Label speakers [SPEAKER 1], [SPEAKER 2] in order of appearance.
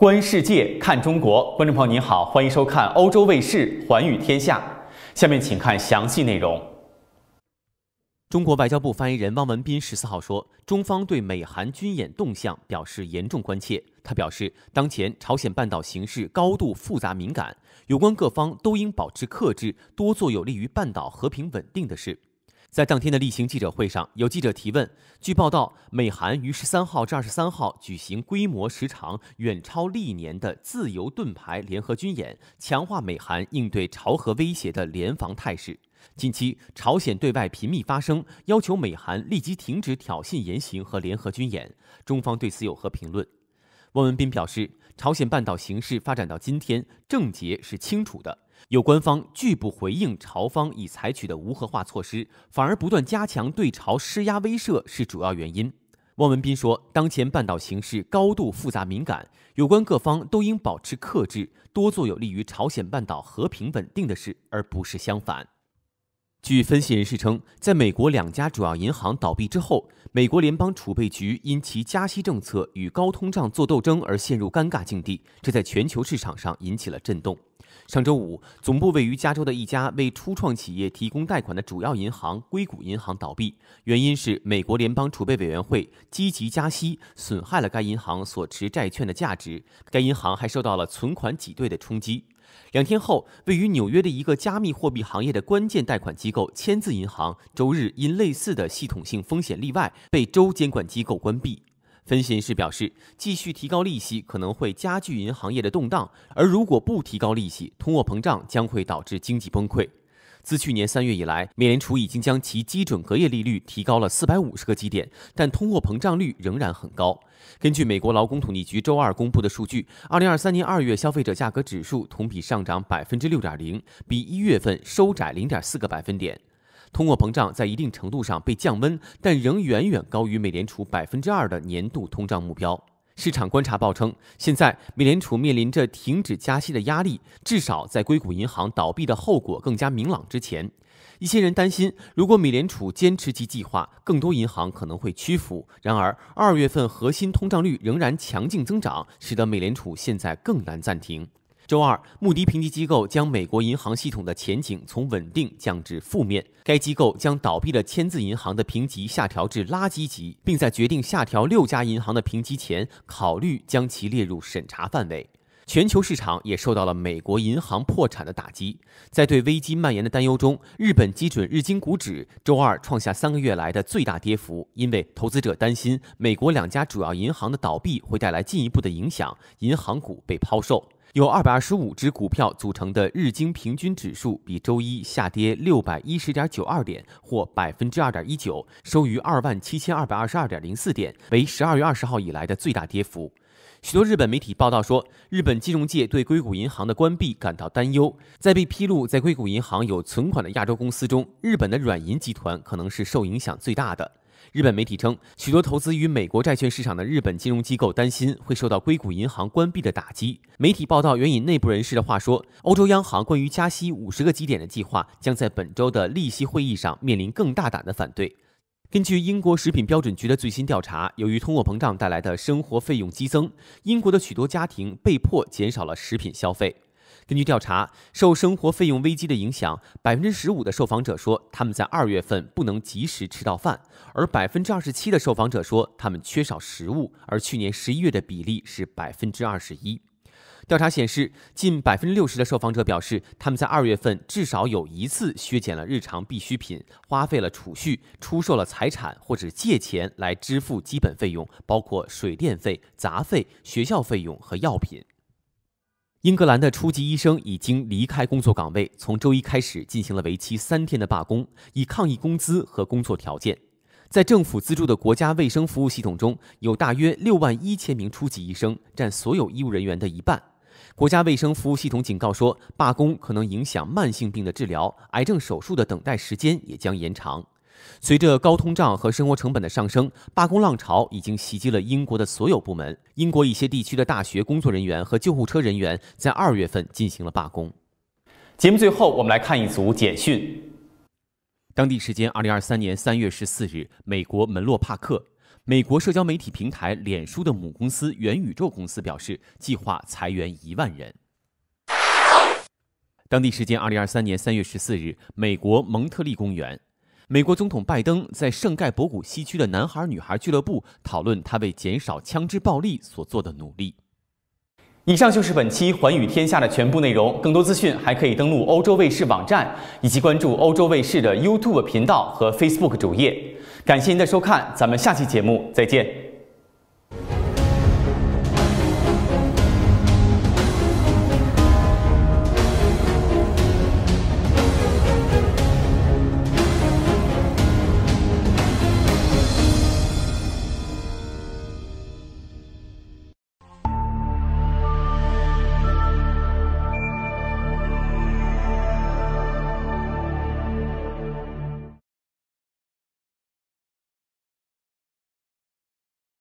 [SPEAKER 1] 观世界，看中国。观众朋友您好，欢迎收看欧洲卫视《寰宇天下》。下面请看详细内容。中国外交部发言人汪文斌十四号说，中方对美韩军演动向表示严重关切。他表示，当前朝鲜半岛形势高度复杂敏感，有关各方都应保持克制，多做有利于半岛和平稳定的事。在当天的例行记者会上，有记者提问：据报道，美韩于十三号至二十三号举行规模、时长远超历年的“自由盾牌”联合军演，强化美韩应对朝核威胁的联防态势。近期，朝鲜对外频密发声，要求美韩立即停止挑衅言行和联合军演。中方对此有何评论？汪文斌表示，朝鲜半岛形势发展到今天，症结是清楚的。有官方拒不回应朝方已采取的无核化措施，反而不断加强对朝施压威慑是主要原因。汪文斌说，当前半岛形势高度复杂敏感，有关各方都应保持克制，多做有利于朝鲜半岛和平稳定的事，而不是相反。据分析人士称，在美国两家主要银行倒闭之后，美国联邦储备局因其加息政策与高通胀作斗争而陷入尴尬境地，这在全球市场上引起了震动。上周五，总部位于加州的一家为初创企业提供贷款的主要银行——硅谷银行倒闭，原因是美国联邦储备委员会积极加息，损害了该银行所持债券的价值。该银行还受到了存款挤兑的冲击。两天后，位于纽约的一个加密货币行业的关键贷款机构签字银行周日因类似的系统性风险例外，被州监管机构关闭。分析人士表示，继续提高利息可能会加剧银行业的动荡，而如果不提高利息，通货膨胀将会导致经济崩溃。自去年三月以来，美联储已经将其基准隔夜利率提高了四百五十个基点，但通货膨胀率仍然很高。根据美国劳工统计局周二公布的数据，二零二三年二月消费者价格指数同比上涨百分之六点零，比一月份收窄零点四个百分点。通货膨胀在一定程度上被降温，但仍远远高于美联储百分之二的年度通胀目标。市场观察报称，现在美联储面临着停止加息的压力，至少在硅谷银行倒闭的后果更加明朗之前，一些人担心，如果美联储坚持其计划，更多银行可能会屈服。然而，二月份核心通胀率仍然强劲增长，使得美联储现在更难暂停。周二，穆迪评级机构将美国银行系统的前景从稳定降至负面。该机构将倒闭的签字银行的评级下调至垃圾级，并在决定下调六家银行的评级前，考虑将其列入审查范围。全球市场也受到了美国银行破产的打击。在对危机蔓延的担忧中，日本基准日经股指周二创下三个月来的最大跌幅，因为投资者担心美国两家主要银行的倒闭会带来进一步的影响，银行股被抛售。由二百二十五只股票组成的日经平均指数比周一下跌六百一十点九二点，或百分之二点一九，收于二万七千二百二十二点零四点，为十二月二十号以来的最大跌幅。许多日本媒体报道说，日本金融界对硅谷银行的关闭感到担忧。在被披露在硅谷银行有存款的亚洲公司中，日本的软银集团可能是受影响最大的。日本媒体称，许多投资于美国债券市场的日本金融机构担心会受到硅谷银行关闭的打击。媒体报道援引内部人士的话说，欧洲央行关于加息五十个基点的计划将在本周的利息会议上面临更大胆的反对。根据英国食品标准局的最新调查，由于通货膨胀带来的生活费用激增，英国的许多家庭被迫减少了食品消费。根据调查，受生活费用危机的影响，百分之十五的受访者说他们在二月份不能及时吃到饭，而百分之二十七的受访者说他们缺少食物，而去年十一月的比例是百分之二十一。调查显示，近百分之六十的受访者表示，他们在二月份至少有一次削减了日常必需品，花费了储蓄、出售了财产或者借钱来支付基本费用，包括水电费、杂费、学校费用和药品。英格兰的初级医生已经离开工作岗位，从周一开始进行了为期三天的罢工，以抗议工资和工作条件。在政府资助的国家卫生服务系统中，有大约六万一千名初级医生，占所有医务人员的一半。国家卫生服务系统警告说，罢工可能影响慢性病的治疗，癌症手术的等待时间也将延长。随着高通胀和生活成本的上升，罢工浪潮已经袭击了英国的所有部门。英国一些地区的大学工作人员和救护车人员在二月份进行了罢工。节目最后，我们来看一组简讯。当地时间二零二三年三月十四日，美国门洛帕克，美国社交媒体平台脸书的母公司元宇宙公司表示，计划裁员一万人。当地时间二零二三年三月十四日，美国蒙特利公园。美国总统拜登在圣盖博古西区的男孩女孩俱乐部讨论他为减少枪支暴力所做的努力。以上就是本期《寰宇天下》的全部内容，更多资讯还可以登录欧洲卫视网站，以及关注欧洲卫视的 YouTube 频道和 Facebook 主页。感谢您的收看，咱们下期节目再见。